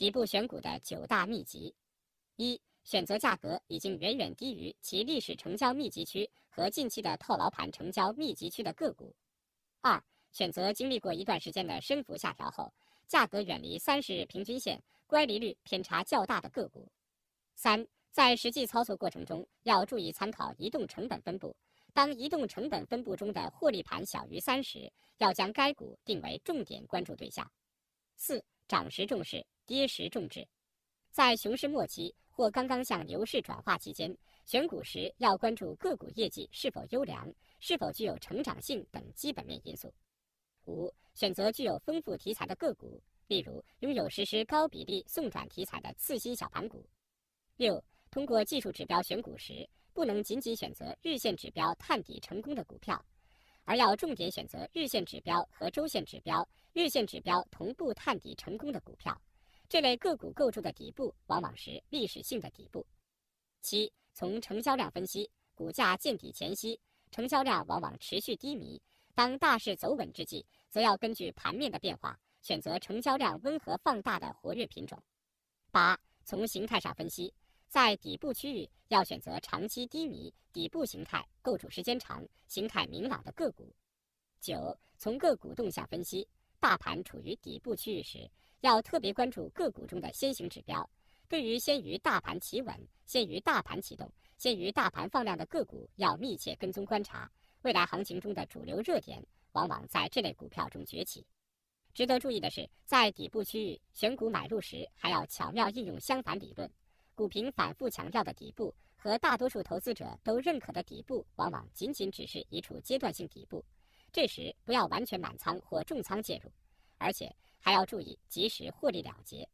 底部选股的九大秘籍：一、选择价格已经远远低于其历史成交密集区和近期的套牢盘成交密集区的个股；二、选择经历过一段时间的升幅下调后，价格远离三十日平均线乖离率偏差较大的个股；三、在实际操作过程中，要注意参考移动成本分布，当移动成本分布中的获利盘小于三时，要将该股定为重点关注对象；四、涨时重视。跌时重质，在熊市末期或刚刚向牛市转化期间，选股时要关注个股业绩是否优良、是否具有成长性等基本面因素。五、选择具有丰富题材的个股，例如拥有实施高比例送转题材的次新小盘股。六、通过技术指标选股时，不能仅仅选择日线指标探底成功的股票，而要重点选择日线指标和周线指标、日线指标同步探底成功的股票。这类个股构筑的底部，往往是历史性的底部。七、从成交量分析，股价见底前夕，成交量往往持续低迷；当大势走稳之际，则要根据盘面的变化，选择成交量温和放大的活跃品种。八、从形态上分析，在底部区域，要选择长期低迷、底部形态构筑时间长、形态明朗的个股。九、从个股动向分析。大盘处于底部区域时，要特别关注个股中的先行指标。对于先于大盘企稳、先于大盘启动、先于大盘放量的个股，要密切跟踪观察。未来行情中的主流热点，往往在这类股票中崛起。值得注意的是，在底部区域选股买入时，还要巧妙应用相反理论。股评反复强调的底部，和大多数投资者都认可的底部，往往仅仅只是一处阶段性底部。这时，不要完全满仓或重仓介入，而且还要注意及时获利了结。